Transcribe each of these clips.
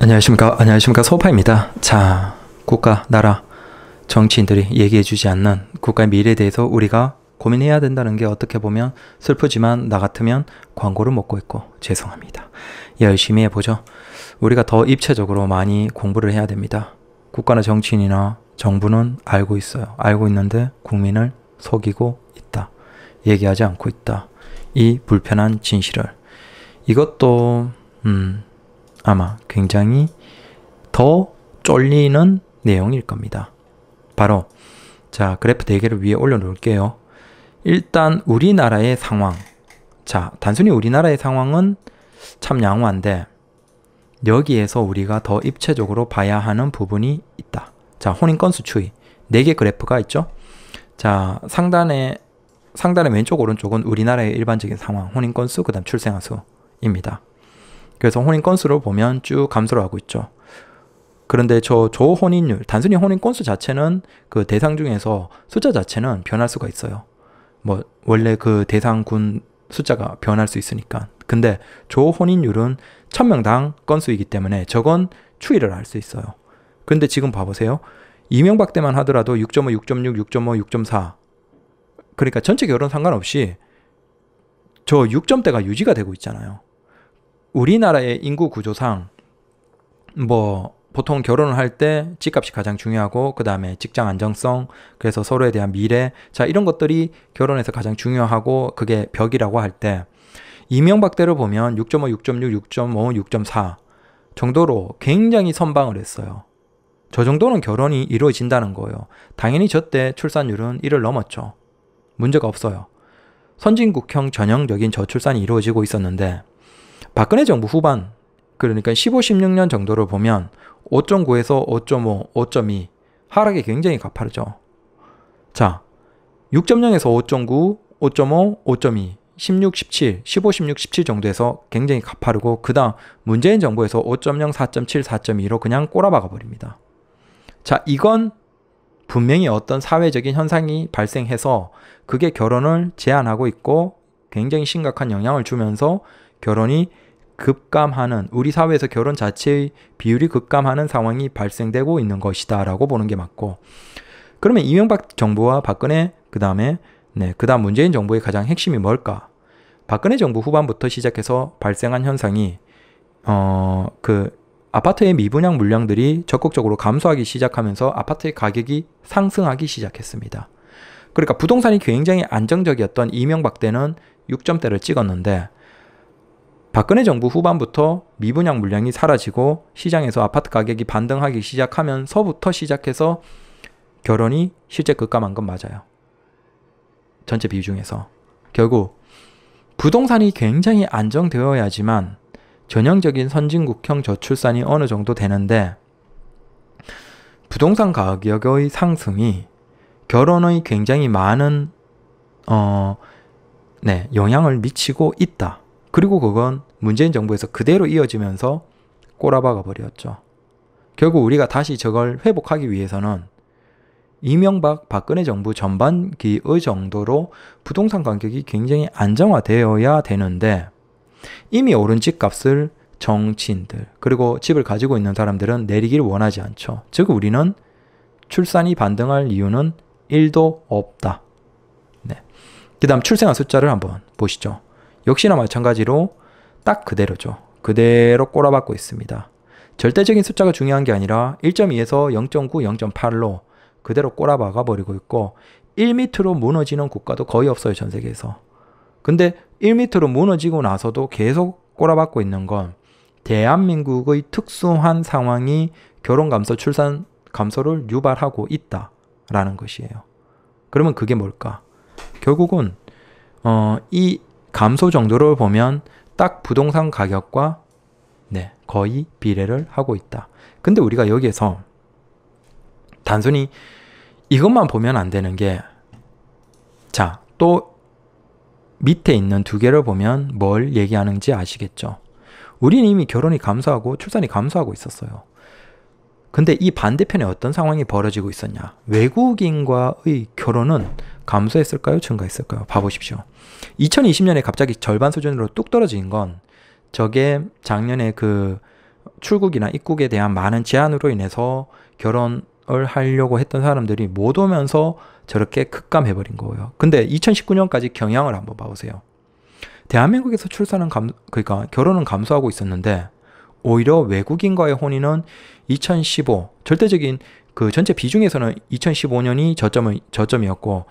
안녕하십니까 안녕하십니까 소파입니다자 국가 나라 정치인들이 얘기해주지 않는 국가의 미래에 대해서 우리가 고민해야 된다는 게 어떻게 보면 슬프지만 나 같으면 광고를 먹고 있고 죄송합니다. 열심히 해보죠. 우리가 더 입체적으로 많이 공부를 해야 됩니다. 국가나 정치인이나 정부는 알고 있어요. 알고 있는데 국민을 속이고 있다. 얘기하지 않고 있다. 이 불편한 진실을. 이것도, 음, 아마 굉장히 더 쫄리는 내용일 겁니다. 바로 자 그래프 대개를 네 위에 올려놓을게요. 일단 우리나라의 상황 자 단순히 우리나라의 상황은 참 양호한데 여기에서 우리가 더 입체적으로 봐야 하는 부분이 있다. 자 혼인 건수 추이 4개 그래프가 있죠. 자 상단에 상단의 왼쪽 오른쪽은 우리나라의 일반적인 상황 혼인 건수 그 다음 출생아 수입니다. 그래서 혼인 건수로 보면 쭉 감소를 하고 있죠. 그런데 저 저혼인율, 단순히 혼인 건수 자체는 그 대상 중에서 숫자 자체는 변할 수가 있어요. 뭐 원래 그 대상군 숫자가 변할 수 있으니까. 근데 조혼인율은 천명당 건수이기 때문에 저건 추이를 알 수 있어요. 근데 지금 봐보세요. 이명박 때만 하더라도 6.5, 6.6, 6.5, 6.4. 그러니까 전체 결혼 상관없이 저 6점대가 유지가 되고 있잖아요. 우리나라의 인구 구조상 뭐 보통 결혼을 할 때 집값이 가장 중요하고 그 다음에 직장 안정성 그래서 서로에 대한 미래 자 이런 것들이 결혼에서 가장 중요하고 그게 벽이라고 할 때 이명박대를 보면 6.5, 6.6, 6.5, 6.4 정도로 굉장히 선방을 했어요. 저 정도는 결혼이 이루어진다는 거예요. 당연히 저 때 출산율은 1을 넘었죠. 문제가 없어요. 선진국형 전형적인 저출산이 이루어지고 있었는데 박근혜 정부 후반 그러니까 15, 16년 정도를 보면 5.9에서 5.5, 5.2 하락이 굉장히 가파르죠. 자, 6.0에서 5.9, 5.5, 5.2 16, 17, 15, 16, 17 정도에서 굉장히 가파르고 그 다음 문재인 정부에서 5.0, 4.7, 4.2로 그냥 꼬라박아 버립니다. 자, 이건 분명히 어떤 사회적인 현상이 발생해서 그게 결혼을 제한하고 있고 굉장히 심각한 영향을 주면서 결혼이 급감하는 우리 사회에서 결혼 자체의 비율이 급감하는 상황이 발생되고 있는 것이다라고 보는 게 맞고 그러면 이명박 정부와 박근혜 그 다음에 네, 그 다음 문재인 정부의 가장 핵심이 뭘까? 박근혜 정부 후반부터 시작해서 발생한 현상이 어, 그 아파트의 미분양 물량들이 적극적으로 감소하기 시작하면서 아파트의 가격이 상승하기 시작했습니다. 그러니까 부동산이 굉장히 안정적이었던 이명박 때는 6점대를 찍었는데 박근혜 정부 후반부터 미분양 물량이 사라지고 시장에서 아파트 가격이 반등하기 시작하면서부터 시작해서 결혼이 실제 급감한 건 맞아요. 전체 비 중에서. 결국 부동산이 굉장히 안정되어야지만 전형적인 선진국형 저출산이 어느 정도 되는데 부동산 가격의 상승이 결혼의 굉장히 많은 어, 네, 영향을 미치고 있다. 그리고 그건 문재인 정부에서 그대로 이어지면서 꼬라박아 버렸죠. 결국 우리가 다시 저걸 회복하기 위해서는 이명박 박근혜 정부 전반기의 정도로 부동산 가격이 굉장히 안정화되어야 되는데 이미 오른 집값을 정치인들 그리고 집을 가지고 있는 사람들은 내리길 원하지 않죠. 즉 우리는 출산이 반등할 이유는 1도 없다. 네. 그다음 출생아 숫자를 한번 보시죠. 역시나 마찬가지로 딱 그대로죠. 그대로 꼬라박고 있습니다. 절대적인 숫자가 중요한 게 아니라 1.2에서 0.9, 0.8로 그대로 꼬라박아 버리고 있고 1m로 무너지는 국가도 거의 없어요, 전 세계에서. 근데 1m로 무너지고 나서도 계속 꼬라박고 있는 건 대한민국의 특수한 상황이 결혼 감소, 출산 감소를 유발하고 있다라는 것이에요. 그러면 그게 뭘까? 결국은 어, 이 감소 정도를 보면 딱 부동산 가격과 네, 거의 비례를 하고 있다. 근데 우리가 여기에서 단순히 이것만 보면 안 되는 게 자, 또 밑에 있는 두 개를 보면 뭘 얘기하는지 아시겠죠? 우리는 이미 결혼이 감소하고 출산이 감소하고 있었어요. 근데 이 반대편에 어떤 상황이 벌어지고 있었냐? 외국인과의 결혼은 감소했을까요? 증가했을까요? 봐보십시오. 2020년에 갑자기 절반 수준으로 뚝 떨어진 건 저게 작년에 그 출국이나 입국에 대한 많은 제한으로 인해서 결혼을 하려고 했던 사람들이 못 오면서 저렇게 급감해버린 거예요. 근데 2019년까지 경향을 한번 봐보세요. 대한민국에서 출산은 감, 그러니까 결혼은 감소하고 있었는데 오히려 외국인과의 혼인은 2015 절대적인 그 전체 비중에서는 2015년이 저점을 저점이었고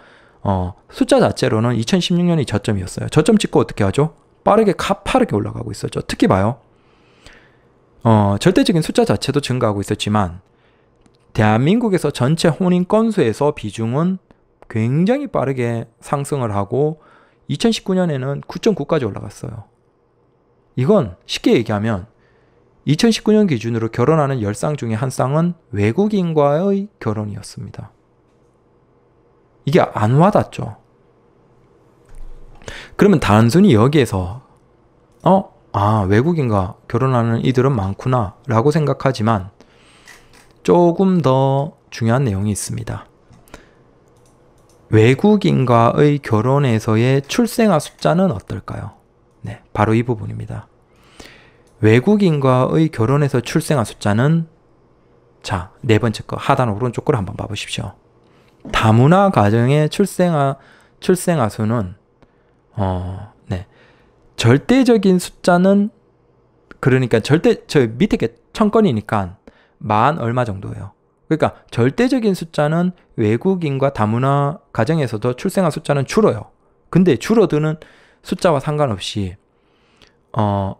어, 숫자 자체로는 2016년이 저점이었어요. 저점 찍고 어떻게 하죠? 빠르게 가파르게 올라가고 있었죠. 특히 봐요. 어, 절대적인 숫자 자체도 증가하고 있었지만 대한민국에서 전체 혼인 건수에서 비중은 굉장히 빠르게 상승을 하고 2019년에는 9.9까지 올라갔어요. 이건 쉽게 얘기하면 2019년 기준으로 결혼하는 10쌍 중에 한 쌍은 외국인과의 결혼이었습니다. 이게 안 와닿죠. 그러면 단순히 여기에서 어? 아, 외국인과 결혼하는 이들은 많구나 라고 생각하지만 조금 더 중요한 내용이 있습니다. 외국인과의 결혼에서의 출생아 숫자는 어떨까요? 네, 바로 이 부분입니다. 외국인과의 결혼에서 출생아 숫자는 자, 네 번째 거 하단 오른쪽 걸 한번 봐보십시오. 다문화 가정의 출생아 출생아 수는 어, 네. 절대적인 숫자는 그러니까 절대 저 밑에 게 천건이니까 만 얼마 정도예요. 그러니까 절대적인 숫자는 외국인과 다문화 가정에서도 출생아 숫자는 줄어요. 근데 줄어드는 숫자와 상관없이 어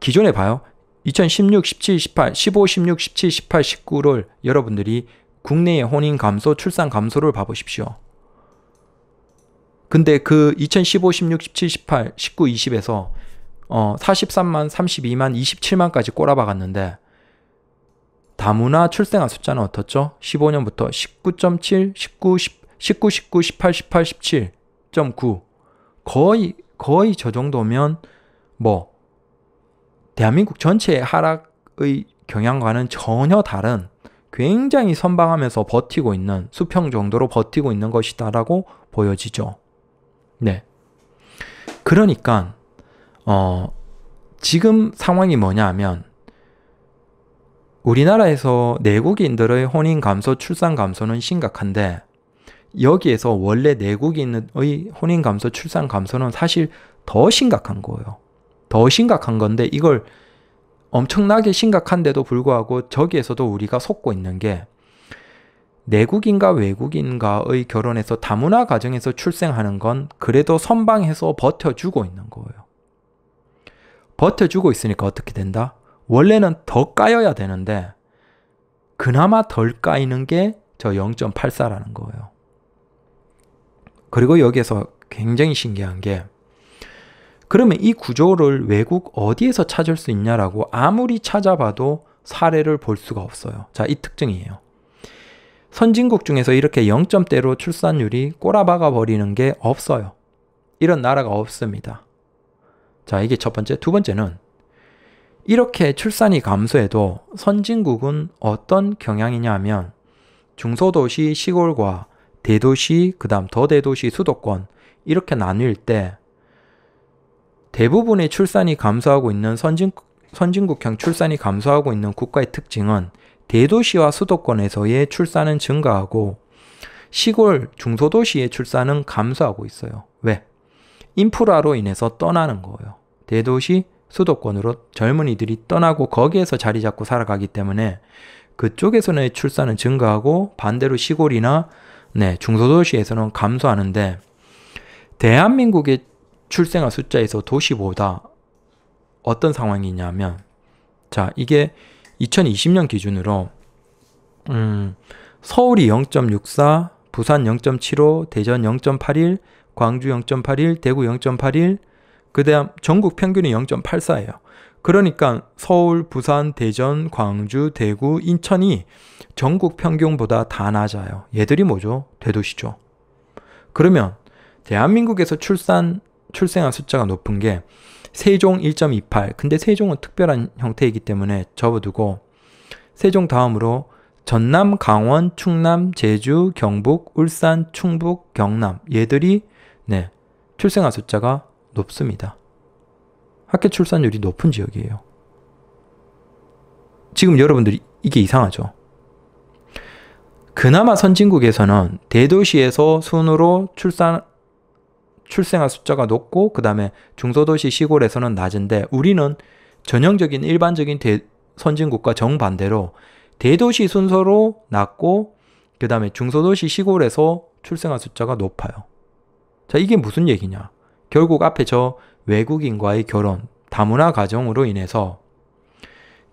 기존에 봐요. 2016, 17, 18, 15, 16, 17, 18, 19를 여러분들이 국내의 혼인 감소, 출산 감소를 봐보십시오. 근데 그 2015, 16, 17, 18, 19, 20에서 어, 43만, 32만, 27만까지 꼬라박았는데 다문화 출생아 숫자는 어떻죠? 15년부터 19.7, 19, 10, 19, 19, 18, 18, 17.9 거의 거의 저 정도면 뭐 대한민국 전체의 하락의 경향과는 전혀 다른 굉장히 선방하면서 버티고 있는 수평 정도로 버티고 있는 것이다라고 보여지죠. 네. 그러니까 어 지금 상황이 뭐냐면 우리나라에서 내국인들의 혼인 감소, 출산 감소는 심각한데 여기에서 원래 내국인의 혼인 감소, 출산 감소는 사실 더 심각한 거예요. 더 심각한 건데 이걸 엄청나게 심각한데도 불구하고 저기에서도 우리가 속고 있는 게 내국인과 외국인과의 결혼에서 다문화 가정에서 출생하는 건 그래도 선방해서 버텨주고 있는 거예요. 버텨주고 있으니까 어떻게 된다? 원래는 더 까여야 되는데 그나마 덜 까이는 게 저 0.84라는 거예요. 그리고 여기에서 굉장히 신기한 게 그러면 이 구조를 외국 어디에서 찾을 수 있냐라고 아무리 찾아봐도 사례를 볼 수가 없어요. 자, 이 특징이에요. 선진국 중에서 이렇게 0점대로 출산율이 꼬라박아 버리는 게 없어요. 이런 나라가 없습니다. 자, 이게 첫 번째. 두 번째는 이렇게 출산이 감소해도 선진국은 어떤 경향이냐 하면 중소도시 시골과 대도시, 그 다음 더대도시 수도권 이렇게 나뉠 때 대부분의 출산이 감소하고 있는 선진, 선진국형 출산이 감소하고 있는 국가의 특징은 대도시와 수도권에서의 출산은 증가하고 시골 중소도시의 출산은 감소하고 있어요. 왜? 인프라로 인해서 떠나는 거예요. 대도시 수도권으로 젊은이들이 떠나고 거기에서 자리 잡고 살아가기 때문에 그쪽에서는 출산은 증가하고 반대로 시골이나 네, 중소도시에서는 감소하는데 대한민국의 출생아 숫자에서 도시보다 어떤 상황이냐면 자 이게 2020년 기준으로 음, 서울이 0.64, 부산 0.75, 대전 0.81, 광주 0.81, 대구 0.81, 그다음 전국 평균이 0.84예요. 그러니까 서울, 부산, 대전, 광주, 대구, 인천이 전국 평균보다 다 낮아요. 얘들이 뭐죠? 대도시죠. 그러면 대한민국에서 출산 출생한 숫자가 높은 게 세종 1.28 근데 세종은 특별한 형태이기 때문에 접어두고 세종 다음으로 전남, 강원, 충남, 제주, 경북, 울산, 충북, 경남 얘들이 네 출생아 숫자가 높습니다. 학교 출산율이 높은 지역이에요. 지금 여러분들이 이게 이상하죠. 그나마 선진국에서는 대도시에서 순으로 출산 출생아 숫자가 높고 그 다음에 중소도시 시골에서는 낮은데 우리는 전형적인 일반적인 대, 선진국과 정반대로 대도시 순서로 낮고 그 다음에 중소도시 시골에서 출생아 숫자가 높아요. 자 이게 무슨 얘기냐? 결국 앞에 저 외국인과의 결혼 다문화 가정으로 인해서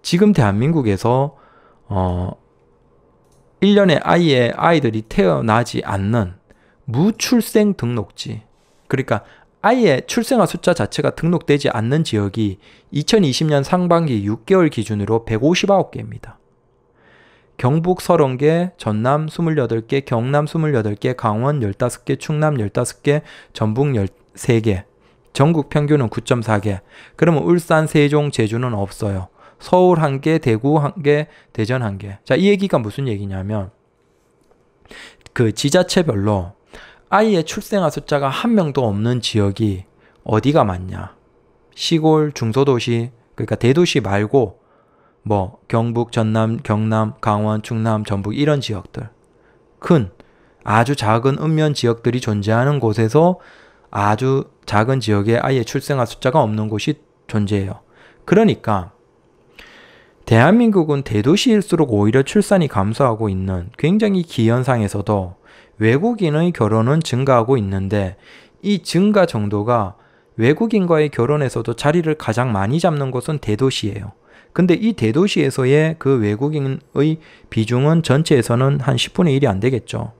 지금 대한민국에서 어 1년에 아이의 아이들이 태어나지 않는 무출생 등록지 그러니까 아예 출생아 숫자 자체가 등록되지 않는 지역이 2020년 상반기 6개월 기준으로 159개입니다. 경북 30개, 전남 28개, 경남 28개, 강원 15개, 충남 15개, 전북 13개, 전국 평균은 9.4개. 그러면 울산, 세종, 제주는 없어요. 서울 1개, 대구 1개, 대전 1개. 자, 이 얘기가 무슨 얘기냐면 그 지자체별로 아이의 출생아 숫자가 한 명도 없는 지역이 어디가 많냐? 시골, 중소도시, 그러니까 대도시 말고 뭐 경북, 전남, 경남, 강원, 충남, 전북 이런 지역들. 큰 아주 작은 읍면 지역들이 존재하는 곳에서 아주 작은 지역에 아이의 출생아 숫자가 없는 곳이 존재해요. 그러니까 대한민국은 대도시일수록 오히려 출산이 감소하고 있는 굉장히 기현상에서도 외국인의 결혼은 증가하고 있는데 이 증가 정도가 외국인과의 결혼에서도 자리를 가장 많이 잡는 곳은 대도시예요. 근데 이 대도시에서의 그 외국인의 비중은 전체에서는 한 10분의 1이 안 되겠죠.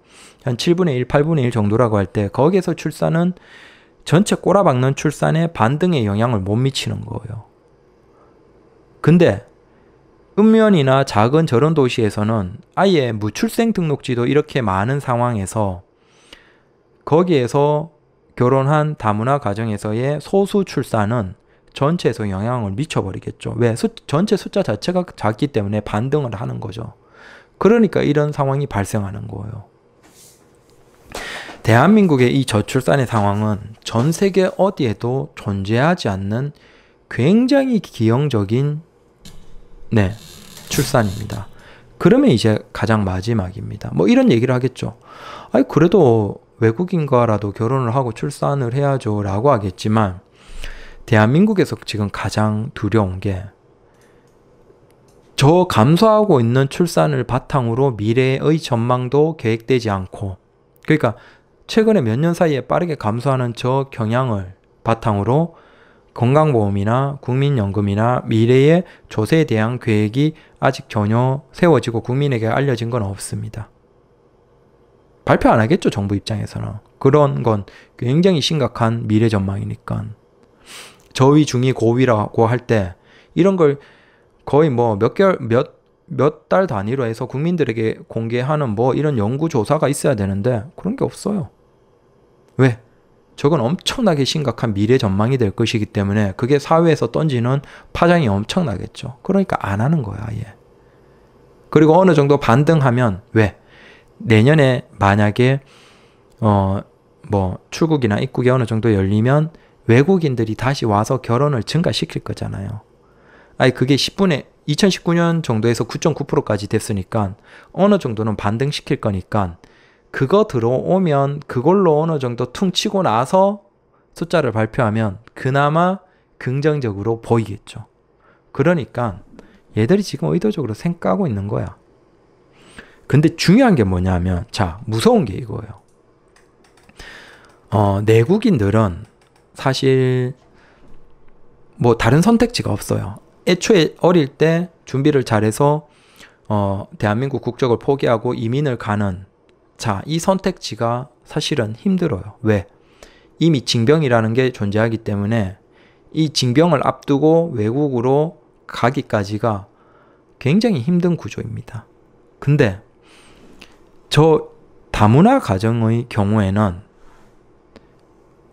한 7분의 1, 8분의 1 정도라고 할 때 거기에서 출산은 전체 꼬라박는 출산에 반등의 영향을 못 미치는 거예요. 근데 읍면이나 작은 저런 도시에서는 아예 무출생 등록지도 이렇게 많은 상황에서 거기에서 결혼한 다문화 가정에서의 소수 출산은 전체에서 영향을 미쳐버리겠죠. 왜? 수, 전체 숫자 자체가 작기 때문에 반등을 하는 거죠. 그러니까 이런 상황이 발생하는 거예요. 대한민국의 이 저출산의 상황은 전 세계 어디에도 존재하지 않는 굉장히 기형적인 네, 출산입니다. 그러면 이제 가장 마지막입니다. 뭐 이런 얘기를 하겠죠. 아이 그래도 외국인과라도 결혼을 하고 출산을 해야죠. 라고 하겠지만, 대한민국에서 지금 가장 두려운 게, 저 감소하고 있는 출산을 바탕으로 미래의 전망도 계획되지 않고, 그러니까 최근에 몇 년 사이에 빠르게 감소하는 저 경향을 바탕으로 건강보험이나 국민연금이나 미래의 조세에 대한 계획이 아직 전혀 세워지고 국민에게 알려진 건 없습니다. 발표 안 하겠죠, 정부 입장에서는. 그런 건 굉장히 심각한 미래 전망이니까. 저위, 중위, 고위라고 할 때 이런 걸 거의 뭐 몇 개월, 몇, 몇 달 단위로 해서 국민들에게 공개하는 뭐 이런 연구조사가 있어야 되는데 그런 게 없어요. 왜? 저건 엄청나게 심각한 미래 전망이 될 것이기 때문에 그게 사회에서 던지는 파장이 엄청나겠죠. 그러니까 안 하는 거야, 아 예. 그리고 어느 정도 반등하면 왜? 내년에 만약에 어뭐 출국이나 입국이 어느 정도 열리면 외국인들이 다시 와서 결혼을 증가시킬 거잖아요. 아니 그게 10분에 2019년 정도에서 9.9%까지 됐으니까 어느 정도는 반등시킬 거니까 그거 들어오면 그걸로 어느 정도 퉁 치고 나서 숫자를 발표하면 그나마 긍정적으로 보이겠죠. 그러니까 얘들이 지금 의도적으로 생각하고 있는 거야. 근데 중요한 게 뭐냐면 자 무서운 게 이거예요. 어, 내국인들은 사실 뭐 다른 선택지가 없어요. 애초에 어릴 때 준비를 잘해서 어, 대한민국 국적을 포기하고 이민을 가는 자, 이 선택지가 사실은 힘들어요. 왜? 이미 징병이라는 게 존재하기 때문에 이 징병을 앞두고 외국으로 가기까지가 굉장히 힘든 구조입니다. 근데 저 다문화 가정의 경우에는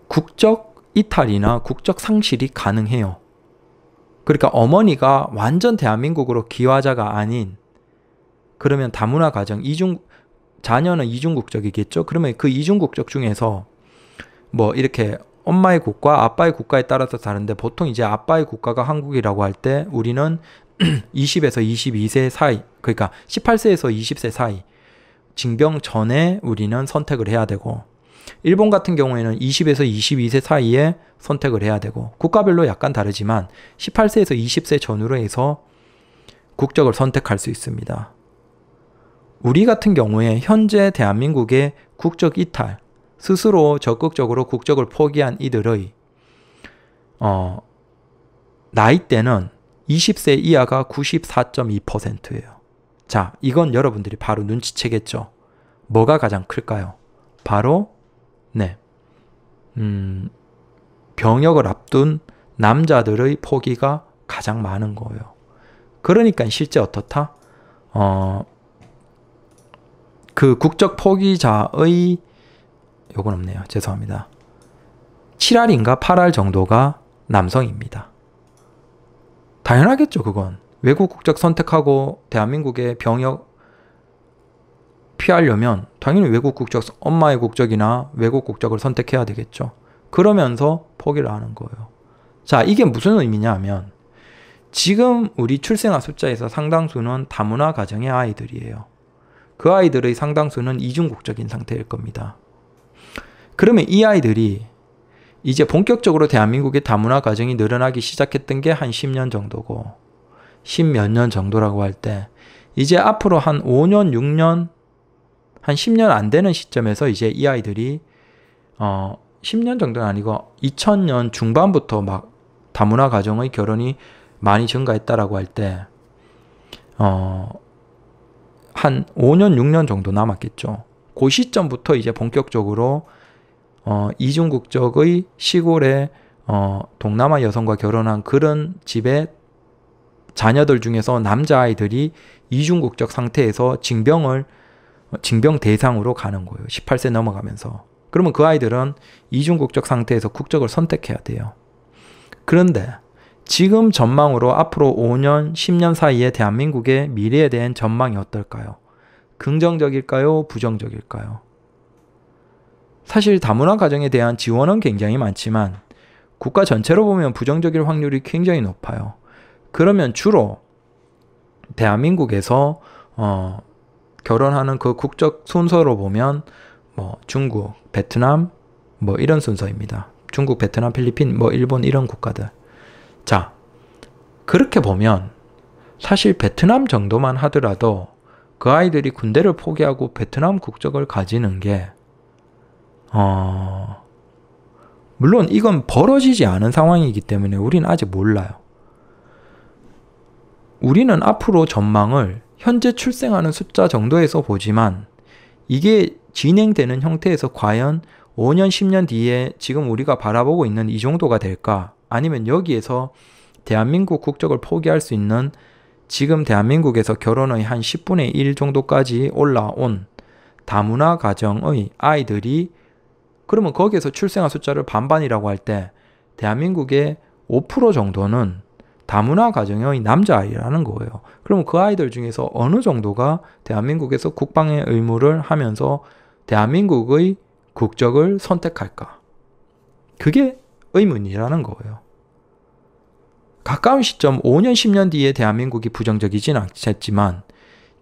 국적 이탈이나 국적 상실이 가능해요. 그러니까 어머니가 완전 대한민국으로 귀화자가 아닌 그러면 다문화 가정 이중 자녀는 이중국적이겠죠. 그러면 그 이중국적 중에서 뭐 이렇게 엄마의 국가, 아빠의 국가에 따라서 다른데 보통 이제 아빠의 국가가 한국이라고 할 때 우리는 20에서 22세 사이, 그러니까 18세에서 20세 사이 징병 전에 우리는 선택을 해야 되고 일본 같은 경우에는 20에서 22세 사이에 선택을 해야 되고 국가별로 약간 다르지만 18세에서 20세 전후로 해서 국적을 선택할 수 있습니다. 우리 같은 경우에 현재 대한민국의 국적 이탈, 스스로 적극적으로 국적을 포기한 이들의 어, 나이대는 20세 이하가 94.2%예요. 자, 이건 여러분들이 바로 눈치채겠죠. 뭐가 가장 클까요? 바로 네, 음, 병역을 앞둔 남자들의 포기가 가장 많은 거예요. 그러니까 실제 어떻다? 어, 그 국적 포기자의 요건 없네요. 죄송합니다. 7알인가 8알 정도가 남성입니다. 당연하겠죠, 그건. 외국 국적 선택하고 대한민국의 병역 피하려면 당연히 외국 국적, 엄마의 국적이나 외국 국적을 선택해야 되겠죠. 그러면서 포기를 하는 거예요. 자, 이게 무슨 의미냐 하면 지금 우리 출생아 숫자에서 상당수는 다문화 가정의 아이들이에요. 그 아이들의 상당수는 이중국적인 상태일 겁니다. 그러면 이 아이들이 이제 본격적으로 대한민국의 다문화 가정이 늘어나기 시작했던 게 한 10년 정도고 10몇 년 정도라고 할 때 이제 앞으로 한 5년, 6년 한 10년 안 되는 시점에서 이제 이 아이들이 어 10년 정도는 아니고 2000년 중반부터 막 다문화 가정의 결혼이 많이 증가했다라고 할 때, 어, 한 5년, 6년 정도 남았겠죠. 그 시점부터 이제 본격적으로 어, 이중국적의 시골의 어, 동남아 여성과 결혼한 그런 집의 자녀들 중에서 남자아이들이 이중국적 상태에서 징병을 어, 징병 대상으로 가는 거예요. 18세 넘어가면서. 그러면 그 아이들은 이중국적 상태에서 국적을 선택해야 돼요. 그런데 지금 전망으로 앞으로 5년, 10년 사이에 대한민국의 미래에 대한 전망이 어떨까요? 긍정적일까요? 부정적일까요? 사실 다문화 가정에 대한 지원은 굉장히 많지만 국가 전체로 보면 부정적일 확률이 굉장히 높아요. 그러면 주로 대한민국에서 어, 결혼하는 그 국적 순서로 보면 뭐 중국, 베트남 뭐 이런 순서입니다. 중국, 베트남, 필리핀, 뭐 일본 이런 국가들. 자, 그렇게 보면 사실 베트남 정도만 하더라도 그 아이들이 군대를 포기하고 베트남 국적을 가지는 게, 어, 물론 이건 벌어지지 않은 상황이기 때문에 우리는 아직 몰라요. 우리는 앞으로 전망을 현재 출생하는 숫자 정도에서 보지만 이게 진행되는 형태에서 과연 5년, 10년 뒤에 지금 우리가 바라보고 있는 이 정도가 될까? 아니면 여기에서 대한민국 국적을 포기할 수 있는 지금 대한민국에서 결혼의 한 10분의 1 정도까지 올라온 다문화 가정의 아이들이 그러면 거기에서 출생아 숫자를 반반이라고 할 때 대한민국의 5% 정도는 다문화 가정의 남자아이라는 거예요. 그러면 그 아이들 중에서 어느 정도가 대한민국에서 국방의 의무를 하면서 대한민국의 국적을 선택할까? 그게 의문이라는 거예요. 가까운 시점 5년, 10년 뒤에 대한민국이 부정적이진 않겠지만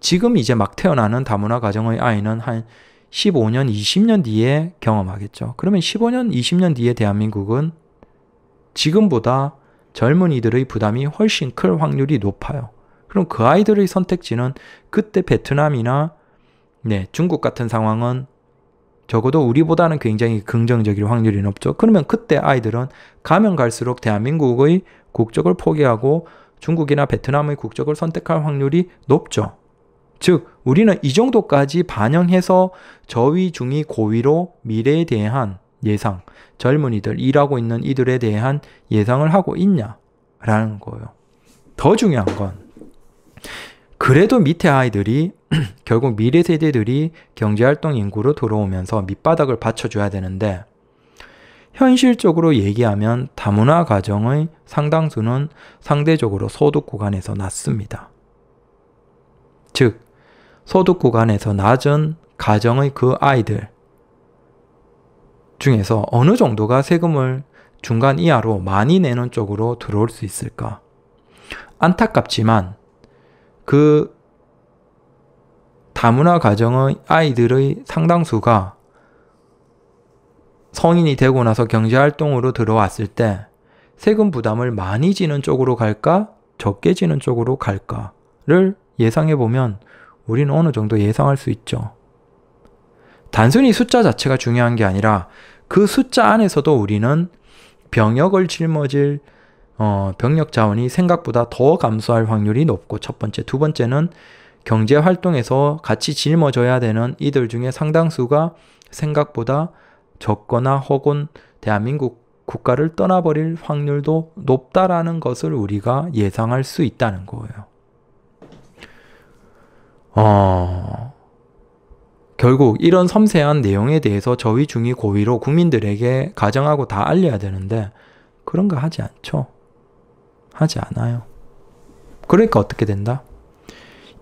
지금 이제 막 태어나는 다문화 가정의 아이는 한 15년, 20년 뒤에 경험하겠죠. 그러면 15년, 20년 뒤에 대한민국은 지금보다 젊은이들의 부담이 훨씬 클 확률이 높아요. 그럼 그 아이들의 선택지는 그때 베트남이나 네, 중국 같은 상황은 적어도 우리보다는 굉장히 긍정적일 확률이 높죠. 그러면 그때 아이들은 가면 갈수록 대한민국의 국적을 포기하고 중국이나 베트남의 국적을 선택할 확률이 높죠. 즉, 우리는 이 정도까지 반영해서 저위, 중위, 고위로 미래에 대한 예상, 젊은이들, 일하고 있는 이들에 대한 예상을 하고 있냐? 라는 거예요. 더 중요한 건 그래도 밑에 아이들이 결국 미래 세대들이 경제활동 인구로 들어오면서 밑바닥을 받쳐줘야 되는데 현실적으로 얘기하면 다문화 가정의 상당수는 상대적으로 소득 구간에서 낮습니다. 즉, 소득 구간에서 낮은 가정의 그 아이들 중에서 어느 정도가 세금을 중간 이하로 많이 내는 쪽으로 들어올 수 있을까? 안타깝지만 그 다문화 가정의 아이들의 상당수가 성인이 되고 나서 경제활동으로 들어왔을 때 세금 부담을 많이 지는 쪽으로 갈까? 적게 지는 쪽으로 갈까?를 예상해 보면 우리는 어느 정도 예상할 수 있죠. 단순히 숫자 자체가 중요한 게 아니라 그 숫자 안에서도 우리는 병역을 짊어질 어, 병력 자원이 생각보다 더 감소할 확률이 높고 첫 번째, 두 번째는 경제 활동에서 같이 짊어져야 되는 이들 중에 상당수가 생각보다 적거나 혹은 대한민국 국가를 떠나버릴 확률도 높다라는 것을 우리가 예상할 수 있다는 거예요. 어, 결국 이런 섬세한 내용에 대해서 저위 중위 고위로 국민들에게 가정하고 다 알려야 되는데 그런 거 하지 않죠. 하지 않아요. 그러니까 어떻게 된다?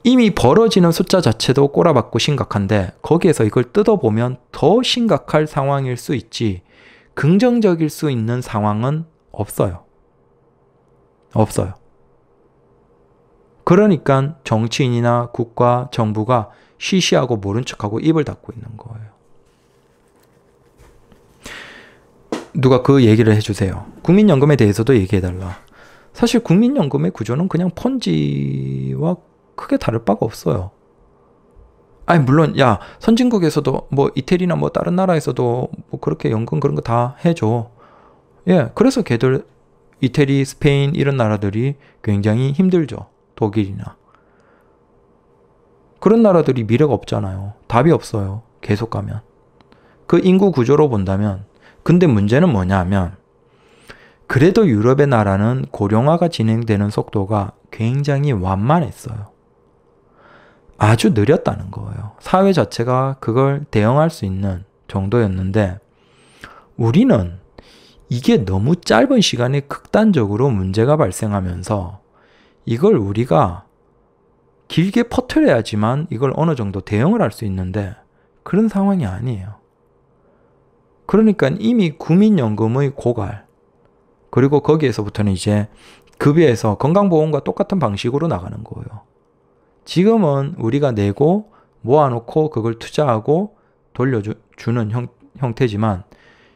이미 벌어지는 숫자 자체도 꼬라박고 심각한데 거기에서 이걸 뜯어보면 더 심각할 상황일 수 있지 긍정적일 수 있는 상황은 없어요. 없어요. 그러니까 정치인이나 국가, 정부가 쉬쉬하고 모른 척하고 입을 닫고 있는 거예요. 누가 그 얘기를 해주세요. 국민연금에 대해서도 얘기해달라. 사실 국민연금의 구조는 그냥 펀지와 크게 다를 바가 없어요. 아니 물론 야 선진국에서도 뭐 이태리나 뭐 다른 나라에서도 뭐 그렇게 연금 그런 거 다 해줘. 예, 그래서 걔들 이태리, 스페인 이런 나라들이 굉장히 힘들죠. 독일이나 그런 나라들이 미래가 없잖아요. 답이 없어요. 계속 가면 그 인구 구조로 본다면 근데 문제는 뭐냐면 그래도 유럽의 나라는 고령화가 진행되는 속도가 굉장히 완만했어요. 아주 느렸다는 거예요. 사회 자체가 그걸 대응할 수 있는 정도였는데 우리는 이게 너무 짧은 시간에 극단적으로 문제가 발생하면서 이걸 우리가 길게 퍼트려야지만 이걸 어느 정도 대응을 할 수 있는데 그런 상황이 아니에요. 그러니까 이미 국민연금의 고갈, 그리고 거기에서부터는 이제 급여에서 건강보험과 똑같은 방식으로 나가는 거예요. 지금은 우리가 내고 모아놓고 그걸 투자하고 돌려주는 형, 형태지만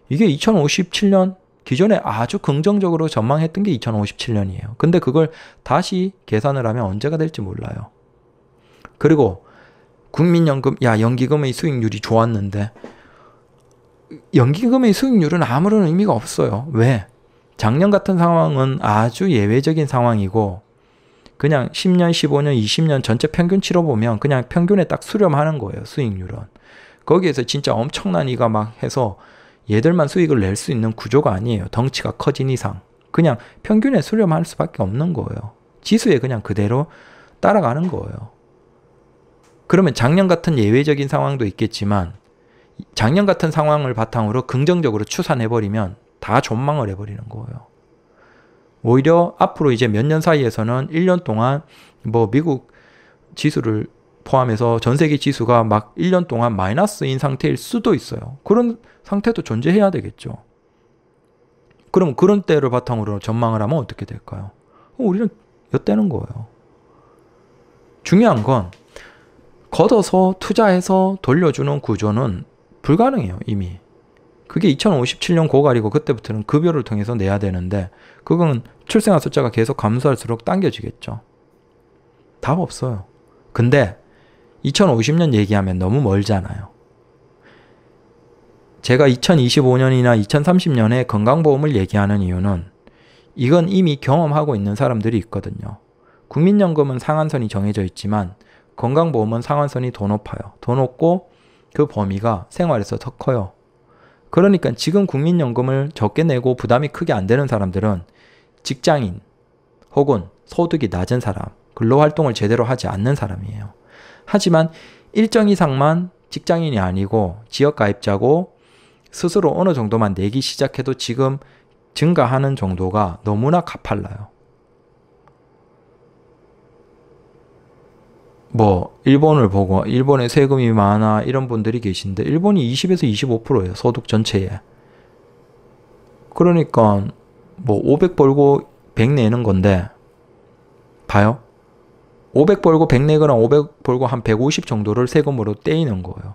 이게 2057년 기존에 아주 긍정적으로 전망했던 게 2057년이에요. 근데 그걸 다시 계산을 하면 언제가 될지 몰라요. 그리고 국민연금, 야, 연기금의 수익률이 좋았는데 연기금의 수익률은 아무런 의미가 없어요. 왜? 작년 같은 상황은 아주 예외적인 상황이고 그냥 10년, 15년, 20년 전체 평균치로 보면 그냥 평균에 딱 수렴하는 거예요. 수익률은. 거기에서 진짜 엄청난 이가 막 해서 얘들만 수익을 낼 수 있는 구조가 아니에요. 덩치가 커진 이상. 그냥 평균에 수렴할 수밖에 없는 거예요. 지수에 그냥 그대로 따라가는 거예요. 그러면 작년 같은 예외적인 상황도 있겠지만 작년 같은 상황을 바탕으로 긍정적으로 추산해버리면 다 존망을 해버리는 거예요. 오히려 앞으로 이제 몇 년 사이에서는 1년 동안 뭐 미국 지수를 포함해서 전 세계 지수가 막 1년 동안 마이너스인 상태일 수도 있어요. 그런 상태도 존재해야 되겠죠. 그럼 그런 때를 바탕으로 전망을 하면 어떻게 될까요? 우리는 엿대는 거예요. 중요한 건 걷어서 투자해서 돌려주는 구조는 불가능해요, 이미. 그게 2057년 고갈이고 그때부터는 급여를 통해서 내야 되는데 그건 출생아 숫자가 계속 감소할수록 당겨지겠죠. 답 없어요. 근데 2050년 얘기하면 너무 멀잖아요. 제가 2025년이나 2030년에 건강보험을 얘기하는 이유는 이건 이미 경험하고 있는 사람들이 있거든요. 국민연금은 상한선이 정해져 있지만 건강보험은 상한선이 더 높아요. 더 높고 그 범위가 생활에서 더 커요. 그러니까 지금 국민연금을 적게 내고 부담이 크게 안 되는 사람들은 직장인 혹은 소득이 낮은 사람, 근로활동을 제대로 하지 않는 사람이에요. 하지만 일정 이상만 직장인이 아니고 지역가입자고 스스로 어느 정도만 내기 시작해도 지금 증가하는 정도가 너무나 가팔라요. 뭐 일본을 보고 일본에 세금이 많아 이런 분들이 계신데 일본이 20에서 25%예요. 소득 전체에. 그러니까 뭐 500 벌고 100 내는 건데 봐요. 500 벌고 100 내거나 500 벌고 한 150 정도를 세금으로 떼이는 거예요.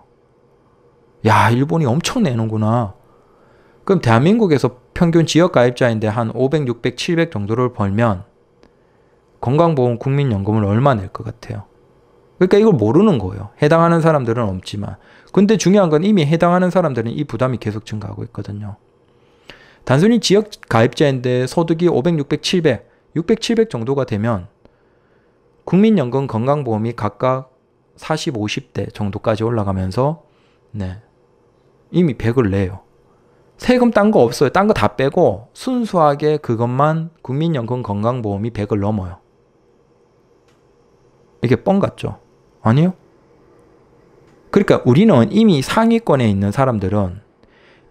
야, 일본이 엄청 내는구나. 그럼 대한민국에서 평균 지역 가입자인데 한 500, 600, 700 정도를 벌면 건강보험 국민연금을 얼마 낼 것 같아요? 그러니까 이걸 모르는 거예요. 해당하는 사람들은 없지만. 근데 중요한 건 이미 해당하는 사람들은 이 부담이 계속 증가하고 있거든요. 단순히 지역 가입자인데 소득이 500, 600, 700, 600, 700 정도가 되면 국민연금 건강보험이 각각 40, 50대 정도까지 올라가면서 네. 이미 100을 내요. 세금 딴 거 없어요. 딴 거 다 빼고 순수하게 그것만 국민연금 건강보험이 100을 넘어요. 이게 뻥 같죠? 아니요. 그러니까 우리는 이미 상위권에 있는 사람들은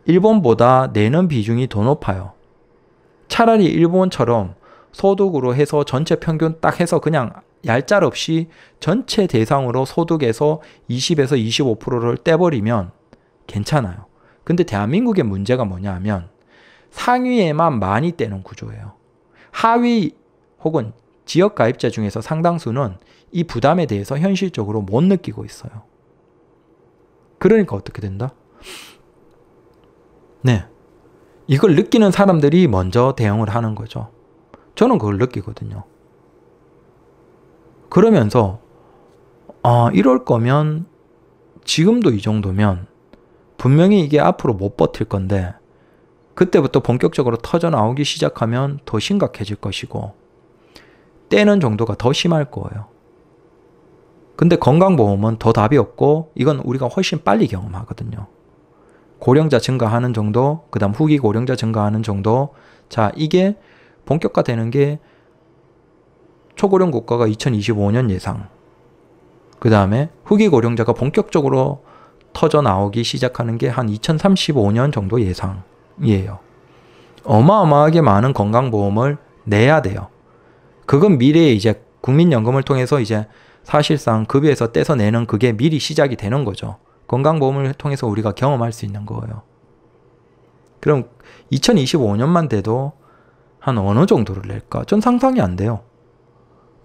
일본보다 내는 비중이 더 높아요. 차라리 일본처럼 소득으로 해서 전체 평균 딱 해서 그냥 얄짤 없이 전체 대상으로 소득에서 20에서 25%를 떼버리면 괜찮아요. 근데 대한민국의 문제가 뭐냐 하면 상위에만 많이 떼는 구조예요. 하위 혹은 지역 가입자 중에서 상당수는 이 부담에 대해서 현실적으로 못 느끼고 있어요. 그러니까 어떻게 된다? 네. 이걸 느끼는 사람들이 먼저 대응을 하는 거죠. 저는 그걸 느끼거든요. 그러면서, 아, 이럴 거면, 지금도 이 정도면, 분명히 이게 앞으로 못 버틸 건데, 그때부터 본격적으로 터져 나오기 시작하면 더 심각해질 것이고, 떼는 정도가 더 심할 거예요. 근데 건강보험은 더 답이 없고 이건 우리가 훨씬 빨리 경험하거든요. 고령자 증가하는 정도, 그 다음 후기 고령자 증가하는 정도. 자, 이게 본격화되는 게 초고령 국가가 2025년 예상. 그 다음에 후기 고령자가 본격적으로 터져 나오기 시작하는 게 한 2035년 정도 예상이에요. 어마어마하게 많은 건강보험을 내야 돼요. 그건 미래에 이제 국민연금을 통해서 이제 사실상 급여에서 떼서 내는 그게 미리 시작이 되는 거죠. 건강보험을 통해서 우리가 경험할 수 있는 거예요. 그럼 2025년만 돼도 한 어느 정도를 낼까? 전 상상이 안 돼요.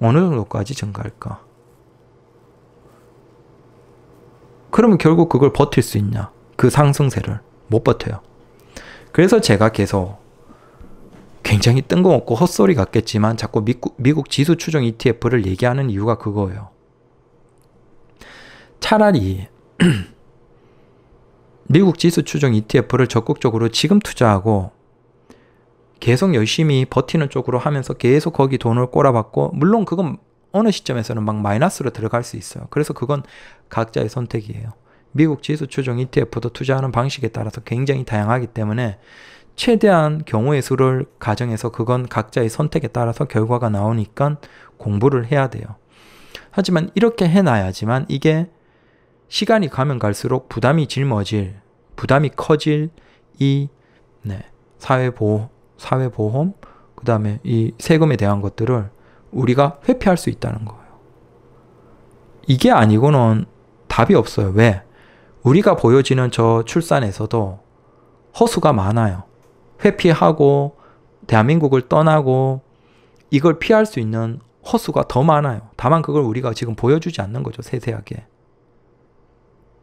어느 정도까지 증가할까? 그러면 결국 그걸 버틸 수 있냐? 그 상승세를 못 버텨요. 그래서 제가 계속 굉장히 뜬금없고 헛소리 같겠지만 자꾸 미국, 미국 지수 추종 ETF를 얘기하는 이유가 그거예요. 차라리 미국 지수 추종 ETF를 적극적으로 지금 투자하고 계속 열심히 버티는 쪽으로 하면서 계속 거기 돈을 꼬라박고 물론 그건 어느 시점에서는 막 마이너스로 들어갈 수 있어요. 그래서 그건 각자의 선택이에요. 미국 지수 추종 ETF도 투자하는 방식에 따라서 굉장히 다양하기 때문에 최대한 경우의 수를 가정해서 그건 각자의 선택에 따라서 결과가 나오니까 공부를 해야 돼요. 하지만 이렇게 해놔야지만 이게 시간이 가면 갈수록 부담이 짊어질, 부담이 커질 이 네, 사회보호, 사회보험, 그 다음에 이 세금에 대한 것들을 우리가 회피할 수 있다는 거예요. 이게 아니고는 답이 없어요. 왜? 우리가 보여지는 저 출산에서도 허수가 많아요. 회피하고 대한민국을 떠나고 이걸 피할 수 있는 허수가 더 많아요. 다만 그걸 우리가 지금 보여주지 않는 거죠. 세세하게.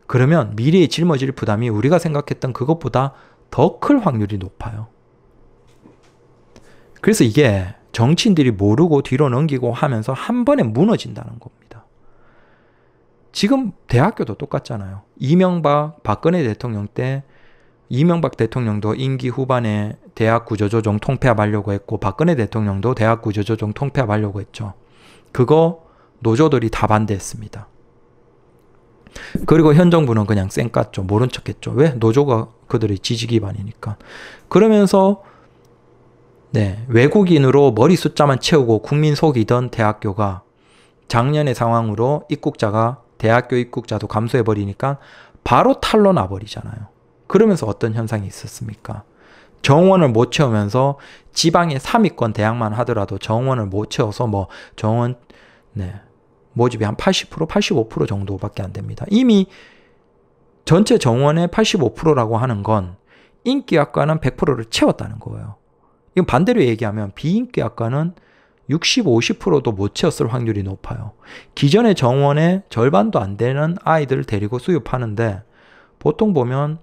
그러면 미래에 짊어질 부담이 우리가 생각했던 그것보다 더 클 확률이 높아요. 그래서 이게 정치인들이 모르고 뒤로 넘기고 하면서 한 번에 무너진다는 겁니다. 지금 대학교도 똑같잖아요. 이명박, 박근혜 대통령 때 이명박 대통령도 임기 후반에 대학 구조조정 통폐합하려고 했고 박근혜 대통령도 대학 구조조정 통폐합하려고 했죠. 그거 노조들이 다 반대했습니다. 그리고 현 정부는 그냥 쌩 깠죠. 모른 척 했죠. 왜? 노조가 그들의 지지 기반이니까. 그러면서 네, 외국인으로 머리 숫자만 채우고 국민 속이던 대학교가 작년의 상황으로 입국자가 대학교 입국자도 감소해버리니까 바로 탈로 나버리잖아요. 그러면서 어떤 현상이 있었습니까? 정원을 못 채우면서 지방의 3위권 대학만 하더라도 정원을 못 채워서 뭐 정원 네, 모집이 한 80% 85% 정도밖에 안 됩니다. 이미 전체 정원의 85%라고 하는 건 인기 학과는 100%를 채웠다는 거예요. 이건 반대로 얘기하면 비인기 학과는 60, 50%도 못 채웠을 확률이 높아요. 기존의 정원의 절반도 안 되는 아이들을 데리고 수입하는데 보통 보면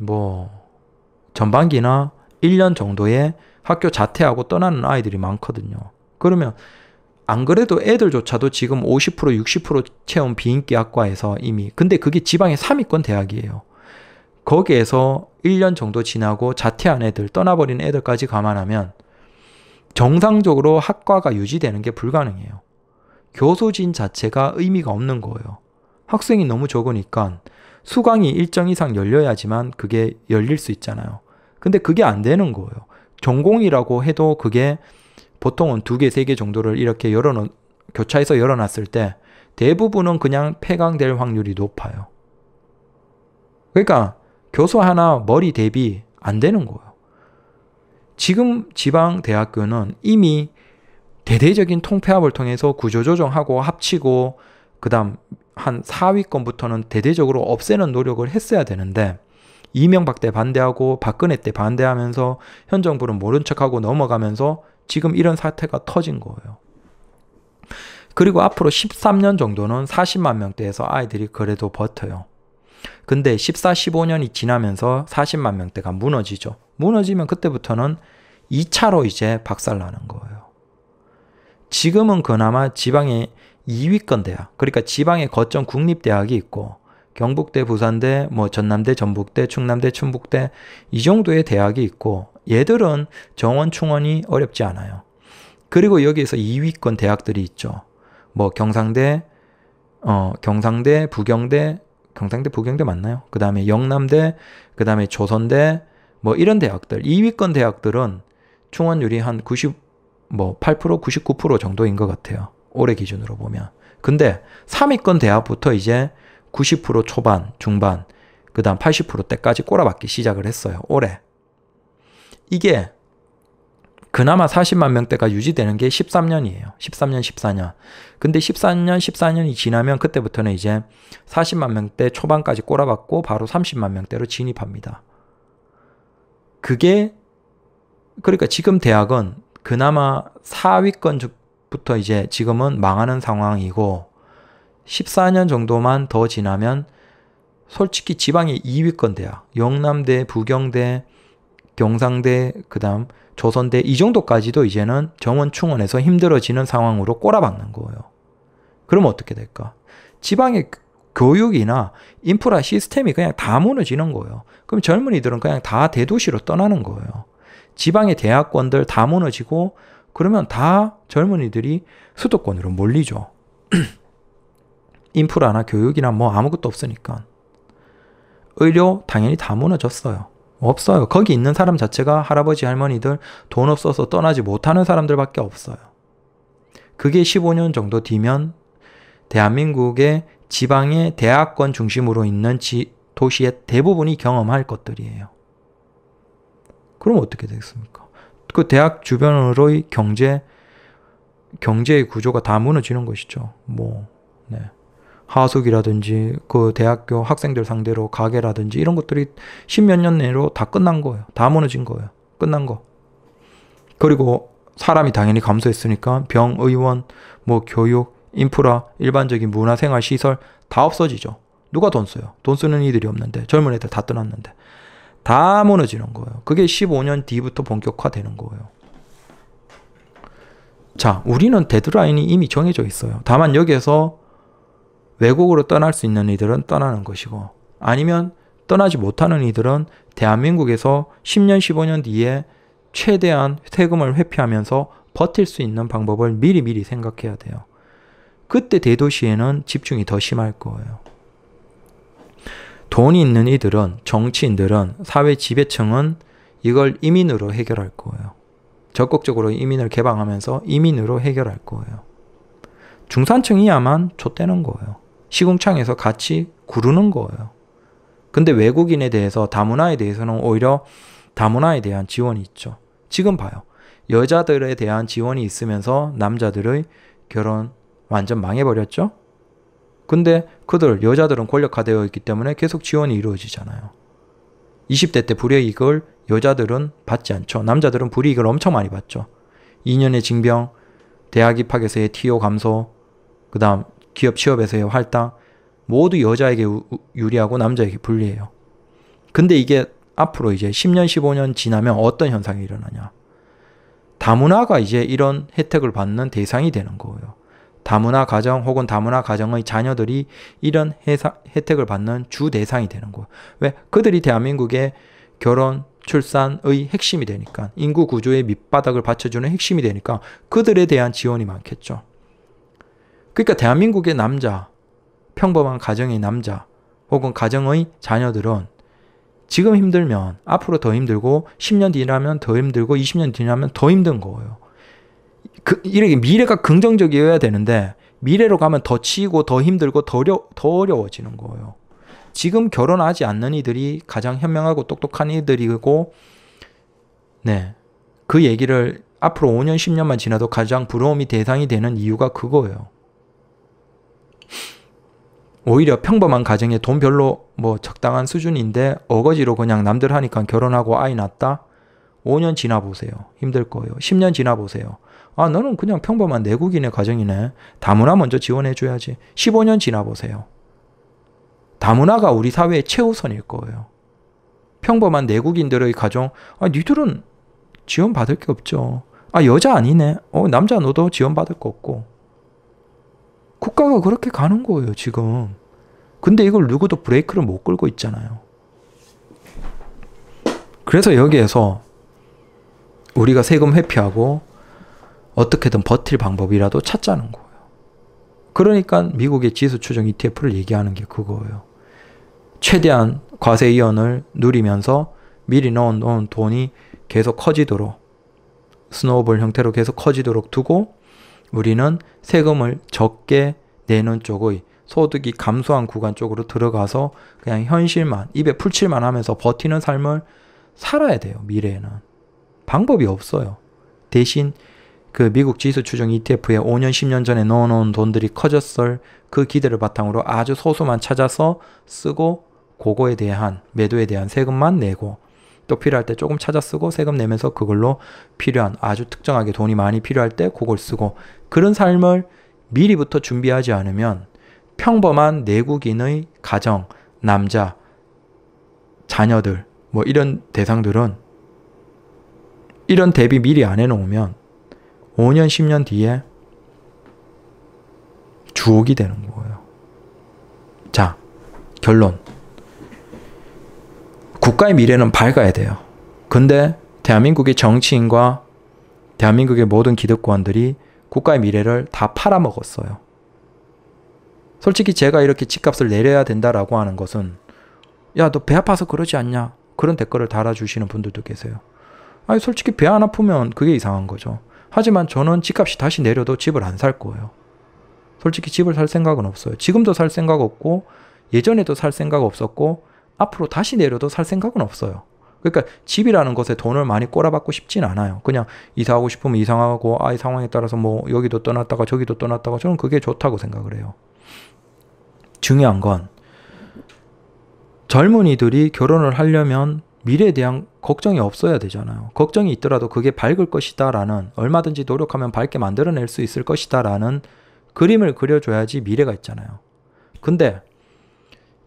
뭐 전반기나 1년 정도에 학교 자퇴하고 떠나는 아이들이 많거든요. 그러면 안 그래도 애들조차도 지금 50% 60% 채운 비인기 학과에서 이미 근데 그게 지방의 3위권 대학이에요. 거기에서 1년 정도 지나고 자퇴한 애들, 떠나버린 애들까지 감안하면 정상적으로 학과가 유지되는 게 불가능해요. 교수진 자체가 의미가 없는 거예요. 학생이 너무 적으니까 수강이 일정 이상 열려야지만 그게 열릴 수 있잖아요. 근데 그게 안 되는 거예요. 전공이라고 해도 그게 보통은 두 개, 세 개 정도를 이렇게 열어놓, 교차해서 열어놨을 때 대부분은 그냥 폐강될 확률이 높아요. 그러니까 교수 하나 머리 대비 안 되는 거예요. 지금 지방 대학교는 이미 대대적인 통폐합을 통해서 구조조정하고 합치고 그다음 한 4위권부터는 대대적으로 없애는 노력을 했어야 되는데 이명박 때 반대하고 박근혜 때 반대하면서 현 정부는 모른 척하고 넘어가면서 지금 이런 사태가 터진 거예요. 그리고 앞으로 13년 정도는 40만 명대에서 아이들이 그래도 버텨요. 근데 14, 15년이 지나면서 40만 명대가 무너지죠. 무너지면 그때부터는 2차로 이제 박살나는 거예요. 지금은 그나마 지방에 2위권 대학. 그러니까 지방의 거점 국립 대학이 있고 경북대, 부산대, 뭐 전남대, 전북대, 충남대, 충북대 이 정도의 대학이 있고 얘들은 정원 충원이 어렵지 않아요. 그리고 여기에서 2위권 대학들이 있죠. 뭐 경상대, 어 경상대, 부경대, 경상대, 부경대 맞나요? 그 다음에 영남대, 그 다음에 조선대, 뭐 이런 대학들 2위권 대학들은 충원율이 한 90, 뭐 8%, 99% 정도인 것 같아요. 올해 기준으로 보면. 근데 3위권 대학부터 이제 90% 초반, 중반, 그 다음 8 0때까지 꼬라박기 시작을 했어요. 올해. 이게 그나마 40만 명대가 유지되는 게 13년이에요. 13년, 14년. 근데 13년, 14년이 지나면 그때부터는 이제 40만 명대 초반까지 꼬라박고 바로 30만 명대로 진입합니다. 그게 그러니까 지금 대학은 그나마 4위권 부터 이제 지금은 망하는 상황이고 14년 정도만 더 지나면 솔직히 지방이 2위권대야. 영남대, 부경대, 경상대, 그다음 조선대 이 정도까지도 이제는 정원 충원에서 힘들어지는 상황으로 꼬라박는 거예요. 그럼 어떻게 될까? 지방의 교육이나 인프라 시스템이 그냥 다 무너지는 거예요. 그럼 젊은이들은 그냥 다 대도시로 떠나는 거예요. 지방의 대학권들 다 무너지고 그러면 다 젊은이들이 수도권으로 몰리죠. 인프라나 교육이나 뭐 아무것도 없으니까. 의료 당연히 다 무너졌어요. 없어요. 거기 있는 사람 자체가 할아버지 할머니들 돈 없어서 떠나지 못하는 사람들밖에 없어요. 그게 15년 정도 뒤면 대한민국의 지방의 대학권 중심으로 있는 지, 도시의 대부분이 경험할 것들이에요. 그럼 어떻게 되겠습니까? 그 대학 주변으로의 경제 경제의 구조가 다 무너지는 것이죠. 뭐 네. 하숙이라든지 그 대학교 학생들 상대로 가게라든지 이런 것들이 십몇 년 내로 다 끝난 거예요. 다 무너진 거예요. 끝난 거. 그리고 사람이 당연히 감소했으니까 병, 의원, 뭐 교육, 인프라, 일반적인 문화생활 시설 다 없어지죠. 누가 돈 써요? 돈 쓰는 이들이 없는데 젊은 애들 다 떠났는데 다 무너지는 거예요. 그게 15년 뒤부터 본격화되는 거예요. 자, 우리는 데드라인이 이미 정해져 있어요. 다만 여기에서 외국으로 떠날 수 있는 이들은 떠나는 것이고, 아니면 떠나지 못하는 이들은 대한민국에서 10년, 15년 뒤에 최대한 세금을 회피하면서 버틸 수 있는 방법을 미리미리 생각해야 돼요. 그때 대도시에는 집중이 더 심할 거예요. 돈이 있는 이들은 정치인들은 사회 지배층은 이걸 이민으로 해결할 거예요. 적극적으로 이민을 개방하면서 이민으로 해결할 거예요. 중산층이야만 좆대는 거예요. 시궁창에서 같이 구르는 거예요. 근데 외국인에 대해서 다문화에 대해서는 오히려 다문화에 대한 지원이 있죠. 지금 봐요. 여자들에 대한 지원이 있으면서 남자들의 결혼 완전 망해버렸죠? 근데 그들 여자들은 권력화되어 있기 때문에 계속 지원이 이루어지잖아요. 20대 때 불이익을 여자들은 받지 않죠. 남자들은 불이익을 엄청 많이 받죠. 2년의 징병, 대학 입학에서의 TO 감소, 그 다음 기업 취업에서의 활당 모두 여자에게 유리하고 남자에게 불리해요. 근데 이게 앞으로 이제 10년, 15년 지나면 어떤 현상이 일어나냐. 다문화가 이제 이런 혜택을 받는 대상이 되는 거예요. 다문화 가정 혹은 다문화 가정의 자녀들이 이런 해사, 혜택을 받는 주 대상이 되는 거예요. 왜? 그들이 대한민국의 결혼, 출산의 핵심이 되니까 인구 구조의 밑바닥을 받쳐주는 핵심이 되니까 그들에 대한 지원이 많겠죠. 그러니까 대한민국의 남자, 평범한 가정의 남자 혹은 가정의 자녀들은 지금 힘들면 앞으로 더 힘들고 10년 뒤라면 더 힘들고 20년 뒤라면 더 힘든 거예요. 그, 이렇게 미래가 긍정적이어야 되는데 미래로 가면 더 치이고 더 힘들고 더, 어려, 더 어려워지는 거예요. 지금 결혼하지 않는 이들이 가장 현명하고 똑똑한 이들이고 네. 그 얘기를 앞으로 5년, 10년만 지나도 가장 부러움이 대상이 되는 이유가 그거예요. 오히려 평범한 가정에 돈 별로 뭐 적당한 수준인데 어거지로 그냥 남들 하니까 결혼하고 아이 낳았다? 5년 지나 보세요. 힘들 거예요. 10년 지나 보세요. 아, 너는 그냥 평범한 내국인의 가정이네. 다문화 먼저 지원해줘야지. 15년 지나보세요. 다문화가 우리 사회의 최우선일 거예요. 평범한 내국인들의 가정, 아, 니들은 지원받을 게 없죠. 아, 여자 아니네. 어, 남자 너도 지원받을 거 없고. 국가가 그렇게 가는 거예요, 지금. 근데 이걸 누구도 브레이크를 못 끌고 있잖아요. 그래서 여기에서 우리가 세금 회피하고 어떻게든 버틸 방법이라도 찾자는 거예요. 그러니까 미국의 지수 추정 ETF를 얘기하는 게 그거예요. 최대한 과세 이연을 누리면서 미리 넣어놓은 돈이 계속 커지도록 스노우볼 형태로 계속 커지도록 두고 우리는 세금을 적게 내는 쪽의 소득이 감소한 구간 쪽으로 들어가서 그냥 현실만 입에 풀칠만 하면서 버티는 삶을 살아야 돼요 미래에는 방법이 없어요 대신 그 미국 지수 추정 ETF에 5년, 10년 전에 넣어놓은 돈들이 커졌을 그 기대를 바탕으로 아주 소수만 찾아서 쓰고 고거에 대한 매도에 대한 세금만 내고 또 필요할 때 조금 찾아 쓰고 세금 내면서 그걸로 필요한 아주 특정하게 돈이 많이 필요할 때 그걸 쓰고 그런 삶을 미리부터 준비하지 않으면 평범한 내국인의 가정, 남자, 자녀들 뭐 이런 대상들은 이런 대비 미리 안 해놓으면 5년, 10년 뒤에 주옥이 되는 거예요. 자, 결론. 국가의 미래는 밝아야 돼요. 근데 대한민국의 정치인과 대한민국의 모든 기득권들이 국가의 미래를 다 팔아먹었어요. 솔직히 제가 이렇게 집값을 내려야 된다라고 하는 것은 야, 너 배 아파서 그러지 않냐? 그런 댓글을 달아주시는 분들도 계세요. 아니, 솔직히 배 안 아프면 그게 이상한 거죠. 하지만 저는 집값이 다시 내려도 집을 안 살 거예요. 솔직히 집을 살 생각은 없어요. 지금도 살 생각 없고 예전에도 살 생각 없었고 앞으로 다시 내려도 살 생각은 없어요. 그러니까 집이라는 것에 돈을 많이 꼬라박고 싶진 않아요. 그냥 이사하고 싶으면 이상하고 아이 상황에 따라서 뭐 여기도 떠났다가 저기도 떠났다가 저는 그게 좋다고 생각을 해요. 중요한 건 젊은이들이 결혼을 하려면 미래에 대한 걱정이 없어야 되잖아요. 걱정이 있더라도 그게 밝을 것이다 라는 얼마든지 노력하면 밝게 만들어낼 수 있을 것이다 라는 그림을 그려줘야지 미래가 있잖아요. 근데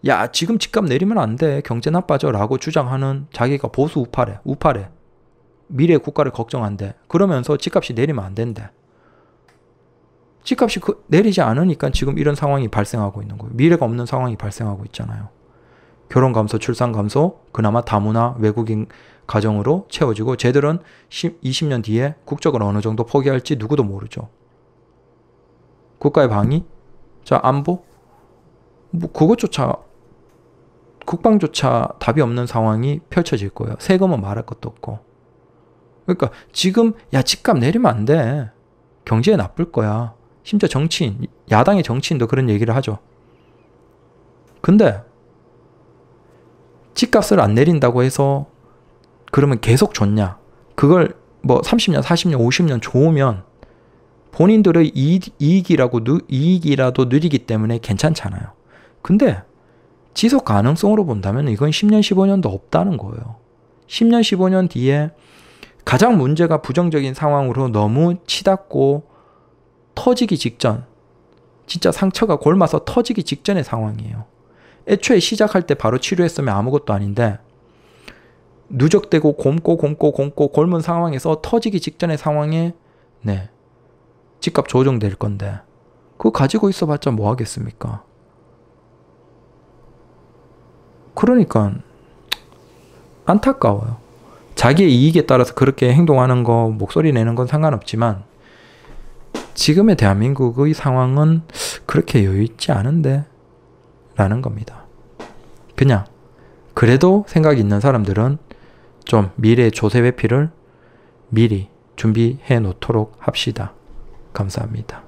야 지금 집값 내리면 안 돼. 경제 나빠져 라고 주장하는 자기가 보수 우파래. 우파래. 미래 국가를 걱정한대. 그러면서 집값이 내리면 안 된대. 집값이 그, 내리지 않으니까 지금 이런 상황이 발생하고 있는 거예요. 미래가 없는 상황이 발생하고 있잖아요. 결혼 감소, 출산 감소, 그나마 다문화 외국인 가정으로 채워지고 쟤들은 10, 20년 뒤에 국적을 어느 정도 포기할지 누구도 모르죠. 국가의 방위? 자, 안보? 뭐 그것조차 국방조차 답이 없는 상황이 펼쳐질 거예요. 세금은 말할 것도 없고. 그러니까 지금 야 집값 내리면 안 돼. 경제에 나쁠 거야. 심지어 정치인, 야당의 정치인도 그런 얘기를 하죠. 근데 집값을 안 내린다고 해서 그러면 계속 줬냐? 그걸 뭐 30년, 40년, 50년 좋으면 본인들의 이익, 이라고 누, 이익이라도 누리기 때문에 괜찮잖아요. 근데 지속 가능성으로 본다면 이건 10년, 15년도 없다는 거예요. 10년, 15년 뒤에 가장 문제가 부정적인 상황으로 너무 치닫고 터지기 직전, 진짜 상처가 골마서 터지기 직전의 상황이에요. 애초에 시작할 때 바로 치료했으면 아무것도 아닌데 누적되고 곰고 곰고 곰고 곪은 상황에서 터지기 직전의 상황에 네 집값 조정될 건데 그거 가지고 있어봤자 뭐 하겠습니까? 그러니까 안타까워요. 자기의 이익에 따라서 그렇게 행동하는 거 목소리 내는 건 상관없지만 지금의 대한민국의 상황은 그렇게 여유 있지 않은데 라는 겁니다. 그냥 그래도 생각이 있는 사람들은 좀 미래의 조세 회피를 미리 준비해 놓도록 합시다. 감사합니다.